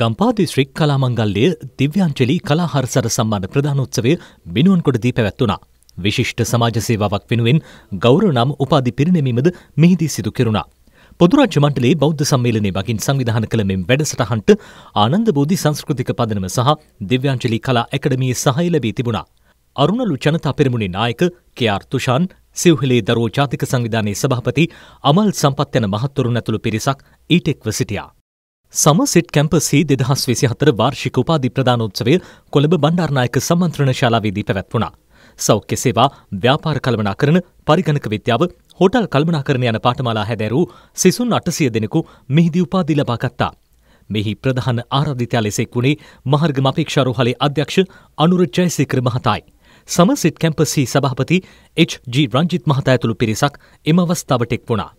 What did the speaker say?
ගම්පාදිශ්‍රික් කලාමංගල්ලය දිව්‍යංචලි කලාහරසර සම්බන්ධ ප්‍රධානෝත්සවය මිනුවන්කොඩදී පැවැත්වනා. විශිෂ්ට සමාජ සේවාවක් වෙනුවෙන් ගෞරව නම් උපාධි පිරිනැමීමද මෙහිදී සිදු කෙරුණා. පොදුරාජ්‍ය මණ්ඩලයේ බෞද්ධ සම්මේලනය වගින් සංවිධාන කළ මෙම වැඩසටහනට ආනන්ද බෝධි සංස්කෘතික පදනම සහ දිව්‍යංජලි කලා ඇකඩමියේ සහාය ලැබී තිබුණා. අරුණලු ජනතා පෙරමුණේ නායක කෙආර් තුෂාන් සිව්හෙලේ දරෝ ජාතික සංවිධානයේ සභාපති අමල් සම්පත් යන මහත්වරුන් ඇතුළු පිරිසක් ඊටෙක්ව සිටියා. සමසිට් කැම්පසි දෙදහස් විසි හතර වාර්ෂික උපාධි ප්‍රධානෝත්සවය කොළඹ බණ්ඩාරනායක සම්මන්ත්‍රණ ශාලාවේදී පැවැත්වුණා. සෞඛ්‍ය සේවා ව්‍යාපාර කළමනා කරන පරිගණක විද්‍යාව හෝටල් කල්මනාකරණ යන පාටමලා හැදැරූ සිසුන් අටසිය දෙනෙකු මෙහිදී උපාදි ලබාගත්තා. මෙහි ප්‍රධාන ආරාධිතයා ලෙසෙක් වුණේ මහර්ගම අපේක්ෂාරෝහලේ අධ්‍යක්ෂ අනුර ජයසේකර මහතායි. සමසිට් කැම්පසි සභාපති HG රංජිත් මහතා ඇතුළු පිරිසක් එම අවස්ථාවට එක් වුණා.